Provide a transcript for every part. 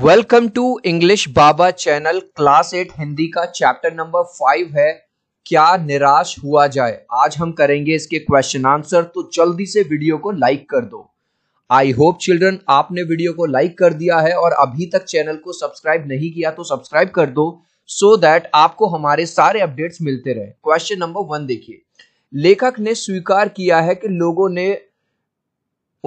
welcome to English Baba channel class eight Hindi का chapter number five है क्या निराश हुआ जाए आज हम करेंगे इसके क्वेश्चन आंसर तो जल्दी से वीडियो को लाइक कर दो आई होप चिल्ड्रन आपने वीडियो को लाइक कर दिया है और अभी तक चैनल को सब्सक्राइब नहीं किया तो सब्सक्राइब कर दो सो so दैट आपको हमारे सारे अपडेट्स मिलते रहे क्वेश्चन नंबर वन देखिए लेखक ने स्वीकार किया है कि लोगों ने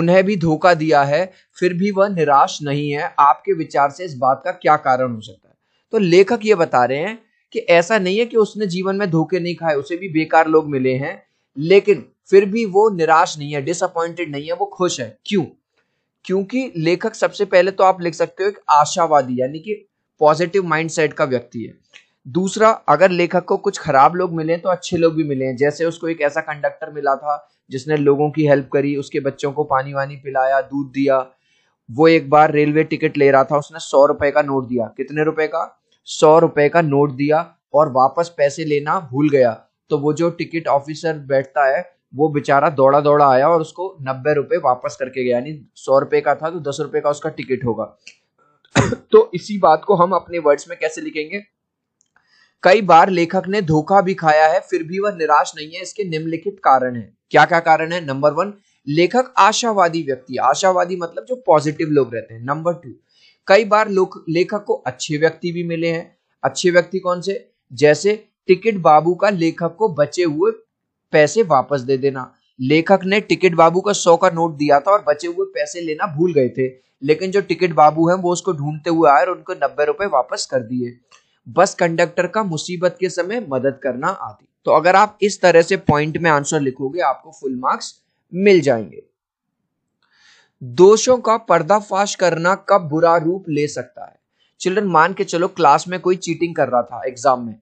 उन्हें भी धोखा दिया है फिर भी वह निराश नहीं है आपके विचार से इस बात का क्या कारण हो सकता है तो लेखक ये बता रहे हैं कि ऐसा नहीं है कि उसने जीवन में धोखे नहीं खाए उसे भी बेकार लोग मिले हैं लेकिन फिर भी वो निराश नहीं है डिसअपॉइंटेड नहीं है वो खुश है क्यों क्योंकि लेखक सबसे पहले तो आप लिख सकते हो एक आशावादी यानी कि पॉजिटिव माइंडसेट का व्यक्ति है दूसरा अगर लेखक को कुछ खराब लोग मिले तो अच्छे लोग भी मिले जैसे उसको एक ऐसा कंडक्टर मिला था जिसने लोगों की हेल्प करी उसके बच्चों को पानी वानी पिलाया दूध दिया वो एक बार रेलवे टिकट ले रहा था उसने सौ रुपए का नोट दिया कितने रुपए का सौ रुपए का नोट दिया और वापस पैसे लेना भूल गया तो वो जो टिकट ऑफिसर बैठता है वो बेचारा दौड़ा दौड़ा आया और उसको नब्बे रुपए वापस करके गया यानी सौ रुपए का था तो दस रुपए का उसका टिकट होगा तो इसी बात को हम अपने वर्ड्स में कैसे लिखेंगे कई बार लेखक ने धोखा भी खाया है फिर भी वह निराश नहीं है इसके निम्नलिखित कारण है क्या क्या कारण है नंबर वन लेखक आशावादी व्यक्ति आशावादी मतलब जो पॉजिटिव लोग रहते हैं नंबर टू कई बार लोग लेखक को अच्छे व्यक्ति भी मिले हैं अच्छे व्यक्ति कौन से जैसे टिकट बाबू का लेखक को बचे हुए पैसे वापस दे देना लेखक ने टिकट बाबू का सौ का नोट दिया था और बचे हुए पैसे लेना भूल गए थे लेकिन जो टिकट बाबू है वो उसको ढूंढते हुए आए और उनको नब्बे रुपए वापस कर दिए बस कंडक्टर का मुसीबत के समय मदद करना आदि तो अगर आप इस तरह से पॉइंट में आंसर लिखोगे आपको फुल मार्क्स मिल जाएंगे दोषों का पर्दाफाश करना कब बुरा रूप ले सकता है चिल्ड्रन मान के चलो क्लास में कोई चीटिंग कर रहा था एग्जाम में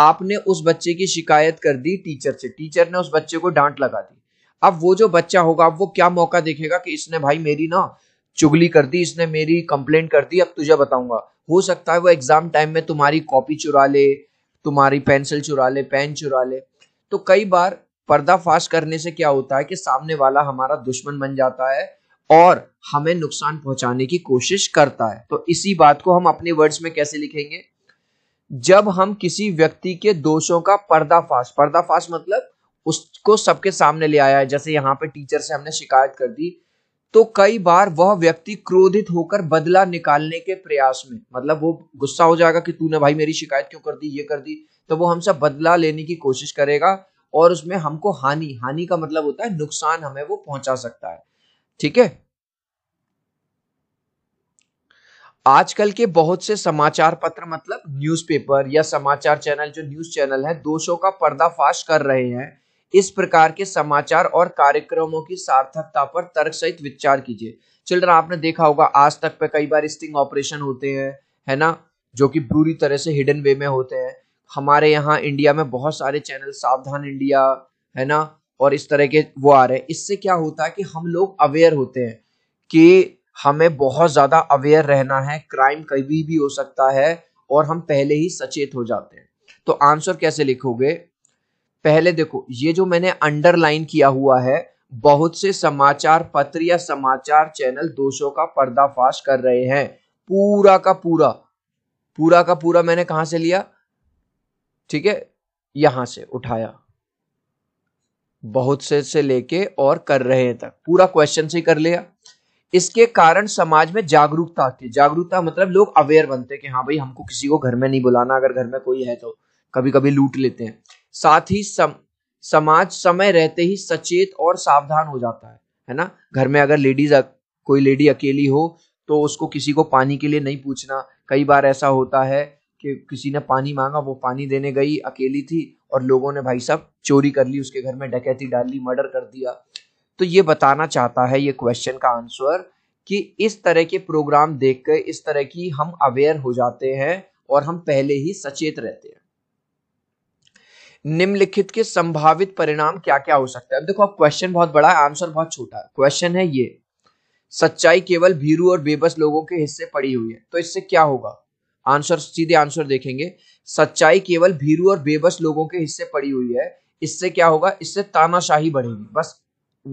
आपने उस बच्चे की शिकायत कर दी टीचर से टीचर ने उस बच्चे को डांट लगा दी अब वो जो बच्चा होगा अब वो क्या मौका देखेगा कि इसने भाई मेरी ना चुगली कर दी इसने मेरी कंप्लेंट कर दी अब तुझे बताऊंगा हो सकता है वो एग्जाम टाइम में तुम्हारी कॉपी चुरा ले तुम्हारी पेंसिल चुरा ले पेन चुरा ले तो कई बार पर्दाफाश करने से क्या होता है कि सामने वाला हमारा दुश्मन बन जाता है और हमें नुकसान पहुंचाने की कोशिश करता है तो इसी बात को हम अपने वर्ड्स में कैसे लिखेंगे जब हम किसी व्यक्ति के दोषों का पर्दाफाश पर्दाफाश मतलब उसको सबके सामने ले आया है जैसे यहाँ पे टीचर से हमने शिकायत कर दी तो कई बार वह व्यक्ति क्रोधित होकर बदला निकालने के प्रयास में मतलब वो गुस्सा हो जाएगा कि तूने भाई मेरी शिकायत क्यों कर दी ये कर दी तो वो हमसे बदला लेने की कोशिश करेगा और उसमें हमको हानि हानि का मतलब होता है नुकसान हमें वो पहुंचा सकता है ठीक है आजकल के बहुत से समाचार पत्र मतलब न्यूज़पेपर या समाचार चैनल जो न्यूज़ चैनल है दोषों का पर्दाफाश कर रहे हैं इस प्रकार के समाचार और कार्यक्रमों की सार्थकता पर तर्क सहित विचार कीजिए चिल्ड्रन आपने देखा होगा आज तक पे कई बार स्टिंग ऑपरेशन होते हैं है ना जो कि पूरी तरह से हिडन वे में होते हैं हमारे यहाँ इंडिया में बहुत सारे चैनल सावधान इंडिया है ना और इस तरह के वो आ रहे हैं इससे क्या होता है कि हम लोग अवेयर होते हैं कि हमें बहुत ज्यादा अवेयर रहना है क्राइम कभी भी हो सकता है और हम पहले ही सचेत हो जाते हैं तो आंसर कैसे लिखोगे पहले देखो ये जो मैंने अंडरलाइन किया हुआ है बहुत से समाचार पत्र या समाचार चैनल दोषों का पर्दाफाश कर रहे हैं पूरा का पूरा पूरा का पूरा मैंने कहा से लिया ठीक है यहां से उठाया बहुत से से लेके और कर रहे हैं तक पूरा क्वेश्चन से कर लिया इसके कारण समाज में जागरूकता आती है जागरूकता मतलब लोग अवेयर बनते हैं कि हाँ भाई हमको किसी को घर में नहीं बुलाना अगर घर में कोई है तो कभी कभी लूट लेते हैं साथ ही सम, समाज समय रहते ही सचेत और सावधान हो जाता है है ना घर में अगर लेडीज कोई लेडी अकेली हो तो उसको किसी को पानी के लिए नहीं पूछना कई बार ऐसा होता है कि किसी ने पानी मांगा वो पानी देने गई अकेली थी और लोगों ने भाई साहब चोरी कर ली उसके घर में डकैती डाल ली मर्डर कर दिया तो ये बताना चाहता है ये क्वेश्चन का आंसर कि इस तरह के प्रोग्राम देख कर इस तरह की हम अवेयर हो जाते हैं और हम पहले ही सचेत रहते हैं निम्नलिखित के संभावित परिणाम क्या क्या हो सकता है अब देखो अब क्वेश्चन बहुत बड़ा है आंसर बहुत छोटा है क्वेश्चन है ये सच्चाई केवल भीरू और बेबस लोगों के हिस्से पड़ी हुई है तो इससे क्या होगा आंसर सीधे आंसर देखेंगे सच्चाई केवल भीरू और बेबस लोगों के हिस्से पड़ी हुई है इससे क्या होगा इससे तानाशाही बढ़ेगी बस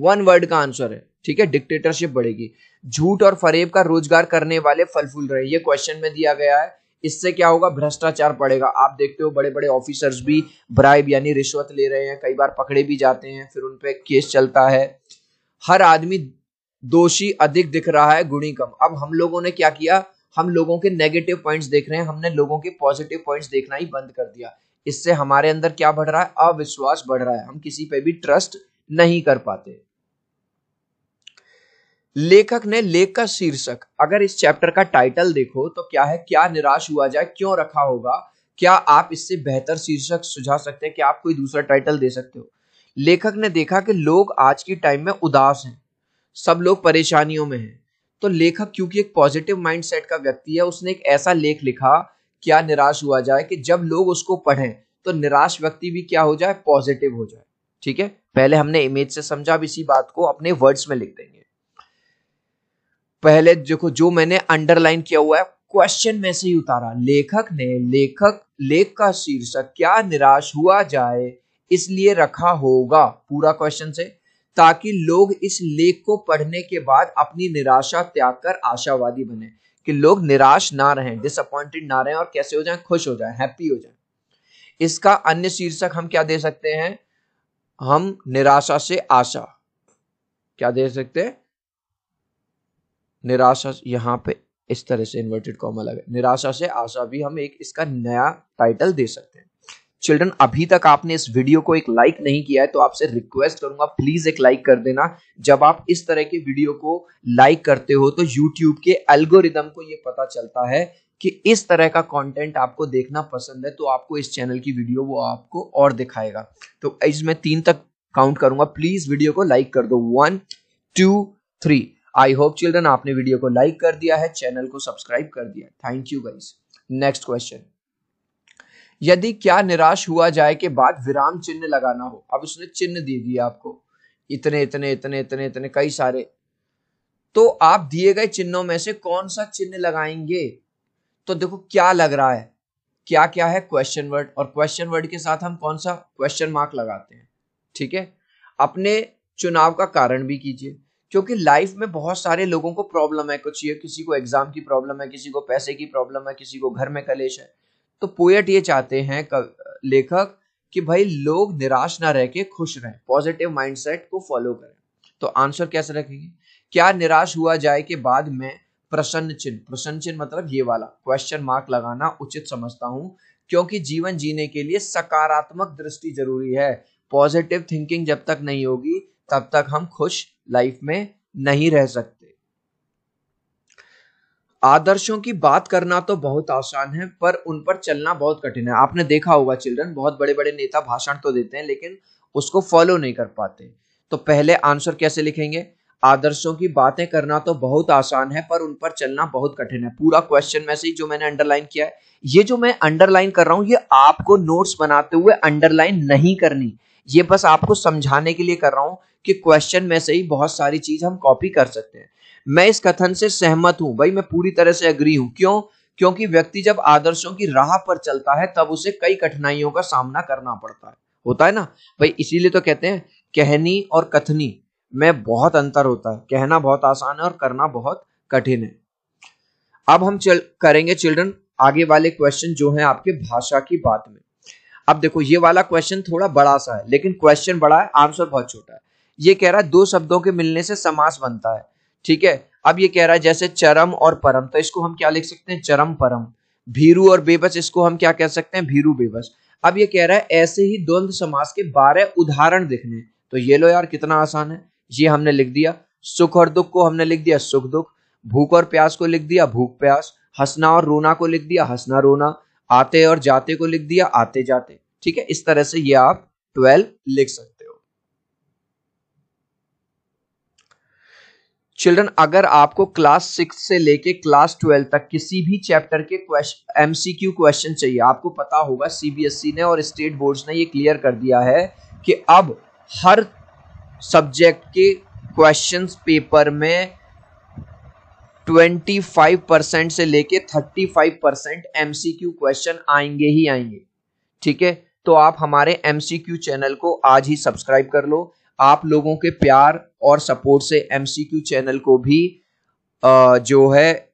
वन वर्ड का आंसर है ठीक है डिक्टेटरशिप बढ़ेगी झूठ और फरेब का रोजगार करने वाले फलफूल रहे ये क्वेश्चन में दिया गया है इससे क्या होगा भ्रष्टाचार पड़ेगा आप देखते हो बड़े बड़े ऑफिसर्स भी ब्राइब यानी रिश्वत ले रहे हैं कई बार पकड़े भी जाते हैं फिर उनपे केस चलता है हर आदमी दोषी अधिक दिख रहा है गुणी कम अब हम लोगों ने क्या किया हम लोगों के नेगेटिव पॉइंट्स देख रहे हैं हमने लोगों के पॉजिटिव पॉइंट्स देखना ही बंद कर दिया इससे हमारे अंदर क्या बढ़ रहा है अविश्वास बढ़ रहा है हम किसी पे भी ट्रस्ट नहीं कर पाते लेखक ने लेख का शीर्षक अगर इस चैप्टर का टाइटल देखो तो क्या है क्या निराश हुआ जाए क्यों रखा होगा क्या आप इससे बेहतर शीर्षक सुझा सकते हैं कि आप कोई दूसरा टाइटल दे सकते हो लेखक ने देखा कि लोग आज के टाइम में उदास हैं सब लोग परेशानियों में हैं तो लेखक क्योंकि एक पॉजिटिव माइंडसेट का व्यक्ति है उसने एक ऐसा लेख लिखा क्या निराश हुआ जाए कि जब लोग उसको पढ़ें तो निराश व्यक्ति भी क्या हो जाए पॉजिटिव हो जाए ठीक है पहले हमने इमेज से समझा अब इसी बात को अपने वर्ड्स में लिख देंगे पहले देखो जो मैंने अंडरलाइन किया हुआ है क्वेश्चन में से ही उतारा लेखक ने लेखक लेख का शीर्षक क्या निराश हुआ जाए इसलिए रखा होगा पूरा क्वेश्चन से ताकि लोग इस लेख को पढ़ने के बाद अपनी निराशा त्याग कर आशावादी बने कि लोग निराश ना रहें डिसअपॉइंटेड ना रहें और कैसे हो जाएं खुश हो जाएं हैप्पी हो जाएं इसका अन्य शीर्षक हम क्या दे सकते हैं हम निराशा से आशा क्या दे सकते हैं निराशा यहाँ पे इस तरह से इन्वर्टेड कॉमा लगा निराशा से आशा भी हम एक इसका नया टाइटल दे सकते हैं चिल्ड्रन अभी तक आपने इस वीडियो को एक लाइक नहीं किया है तो आपसे रिक्वेस्ट करूंगा प्लीज एक लाइक कर देना जब आप इस तरह के वीडियो को लाइक करते हो तो यूट्यूब के एल्गोरिदम को ये पता चलता है कि इस तरह का कंटेंट आपको देखना पसंद है तो आपको इस चैनल की वीडियो वो आपको और दिखाएगा तो इसमें तीन तक काउंट करूंगा प्लीज वीडियो को लाइक कर दो one two three I hope children आपने वीडियो को लाइक कर दिया है चैनल को सब्सक्राइब कर दिया thank you guys next question यदि क्या निराश हुआ जाए के बाद विराम चिन्ह लगाना हो अब उसने चिन्ह दे दिया आपको इतने इतने इतने इतने इतने कई सारे तो आप दिए गए चिन्हों में से कौन सा चिन्ह लगाएंगे तो देखो क्या लग रहा है क्या क्या है क्वेश्चन वर्ड और क्वेश्चन वर्ड के साथ हम कौन सा क्वेश्चन मार्क लगाते हैं ठीक है अपने चुनाव का कारण भी कीजिए क्योंकि लाइफ में बहुत सारे लोगों को प्रॉब्लम है कुछ ये किसी को एग्जाम की प्रॉब्लम है किसी को पैसे की प्रॉब्लम है किसी को घर में कलेश है तो पोएट ये चाहते हैं लेखक कि भाई लोग निराश ना रह के खुश रहें पॉजिटिव माइंडसेट को फॉलो करें तो आंसर कैसे रखेंगे क्या निराश हुआ जाए के बाद में प्रसन्न चिन्ह प्रसन्न चिन्ह मतलब ये वाला क्वेश्चन मार्क लगाना उचित समझता हूँ क्योंकि जीवन जीने के लिए सकारात्मक दृष्टि जरूरी है पॉजिटिव थिंकिंग जब तक नहीं होगी तब तक हम खुश लाइफ में नहीं रह सकते आदर्शों की बात करना तो बहुत आसान है पर उन पर चलना बहुत कठिन है आपने देखा होगा चिल्ड्रन बहुत बड़े बड़े नेता भाषण तो देते हैं लेकिन उसको फॉलो नहीं कर पाते तो पहले आंसर कैसे लिखेंगे आदर्शों की बातें करना तो बहुत आसान है पर उन पर चलना बहुत कठिन है पूरा क्वेश्चन में से ही जो मैंने अंडरलाइन किया है ये जो मैं अंडरलाइन कर रहा हूं ये आपको नोट्स बनाते हुए अंडरलाइन नहीं करनी ये बस आपको समझाने के लिए कर रहा हूं कि क्वेश्चन में से ही बहुत सारी चीज हम कॉपी कर सकते हैं मैं इस कथन से सहमत हूं भाई मैं पूरी तरह से अग्री हूं क्यों क्योंकि व्यक्ति जब आदर्शों की राह पर चलता है तब उसे कई कठिनाइयों का सामना करना पड़ता है होता है ना भाई इसीलिए तो कहते हैं कहनी और कथनी में बहुत अंतर होता है कहना बहुत आसान है और करना बहुत कठिन है अब हम चल करेंगे चिल्ड्रन आगे वाले क्वेश्चन जो है आपके भाषा की बात में अब देखो ये वाला क्वेश्चन थोड़ा बड़ा सा है लेकिन क्वेश्चन बड़ा है आंसर बहुत छोटा है ये कह रहा है दो शब्दों के मिलने से समास बनता है ठीक है अब ये कह रहा है जैसे चरम और परम तो इसको हम क्या लिख सकते हैं चरम परम भीरू और बेबस इसको हम क्या कह सकते हैं भीरू बेबस अब ये कह रहा है ऐसे ही द्वंद्व समास के बारह उदाहरण देखने तो ये लो यार कितना आसान है ये हमने लिख दिया सुख और दुख को हमने लिख दिया सुख दुख भूख और प्यास को लिख दिया भूख प्यास हंसना और रोना को लिख दिया हंसना रोना आते और जाते को लिख दिया आते जाते ठीक है इस तरह से ये आप ट्वेल्व लिख सकते चिल्ड्रन अगर आपको क्लास सिक्स से लेके क्लास ट्वेल्व तक किसी भी चैप्टर के क्वेश्चन एमसीक्यू क्वेश्चन चाहिए आपको पता होगा सीबीएसई e ने और स्टेट बोर्ड्स ने ये क्लियर कर दिया है कि अब हर सब्जेक्ट के क्वेश्चंस पेपर में 25 परसेंट से लेके 35 परसेंट एम क्वेश्चन आएंगे ही आएंगे ठीक है तो आप हमारे एम चैनल को आज ही सब्सक्राइब कर लो आप लोगों के प्यार और सपोर्ट से एम चैनल को भी आ, जो है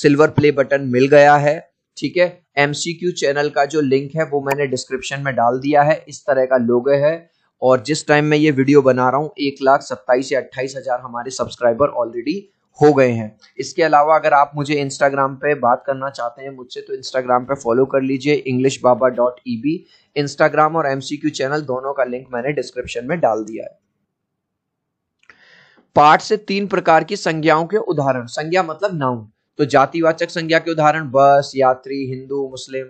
सिल्वर प्ले बटन मिल गया है ठीक है एम चैनल का जो लिंक है वो मैंने डिस्क्रिप्शन में डाल दिया है इस तरह का लोगो है और जिस टाइम में ये वीडियो बना रहा हूँ एक लाख सत्ताईस या अट्ठाईस हजार हमारे सब्सक्राइबर ऑलरेडी हो गए हैं इसके अलावा अगर आप मुझे इंस्टाग्राम पे बात करना चाहते हैं मुझसे तो इंस्टाग्राम पे फॉलो कर लीजिए English Baba dot E B Instagram और एम चैनल दोनों का लिंक मैंने डिस्क्रिप्शन में डाल दिया है पाठ से तीन प्रकार की संज्ञाओं के उदाहरण संज्ञा मतलब नाउन तो जातिवाचक संज्ञा के उदाहरण बस यात्री हिंदू मुस्लिम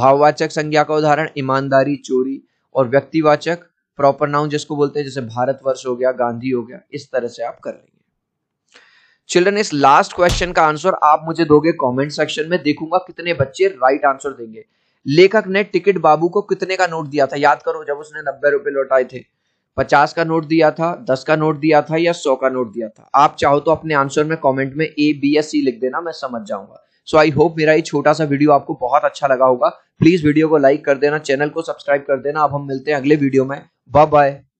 भाववाचक संज्ञा का उदाहरण ईमानदारी चोरी और व्यक्तिवाचक प्रॉपर नाउन जिसको बोलते हैं जैसे भारतवर्ष हो गया गांधी हो गया इस तरह से आप कर लेंगे चिल्ड्रन इस लास्ट क्वेश्चन का आंसर आप मुझे दोगे कमेंट सेक्शन में देखूंगा कितने बच्चे राइट आंसर देंगे लेखक ने टिकट बाबू को कितने का नोट दिया था याद करो जब उसने नब्बे रुपए लौटाए थे पचास का नोट दिया था दस का नोट दिया था या सौ का नोट दिया था आप चाहो तो अपने आंसर में कमेंट में ए बी या सी लिख देना मैं समझ जाऊंगा सो आई होप मेरा ये छोटा सा वीडियो आपको बहुत अच्छा लगा होगा प्लीज वीडियो को लाइक कर देना चैनल को सब्सक्राइब कर देना अब हम मिलते हैं अगले वीडियो में बाय बाय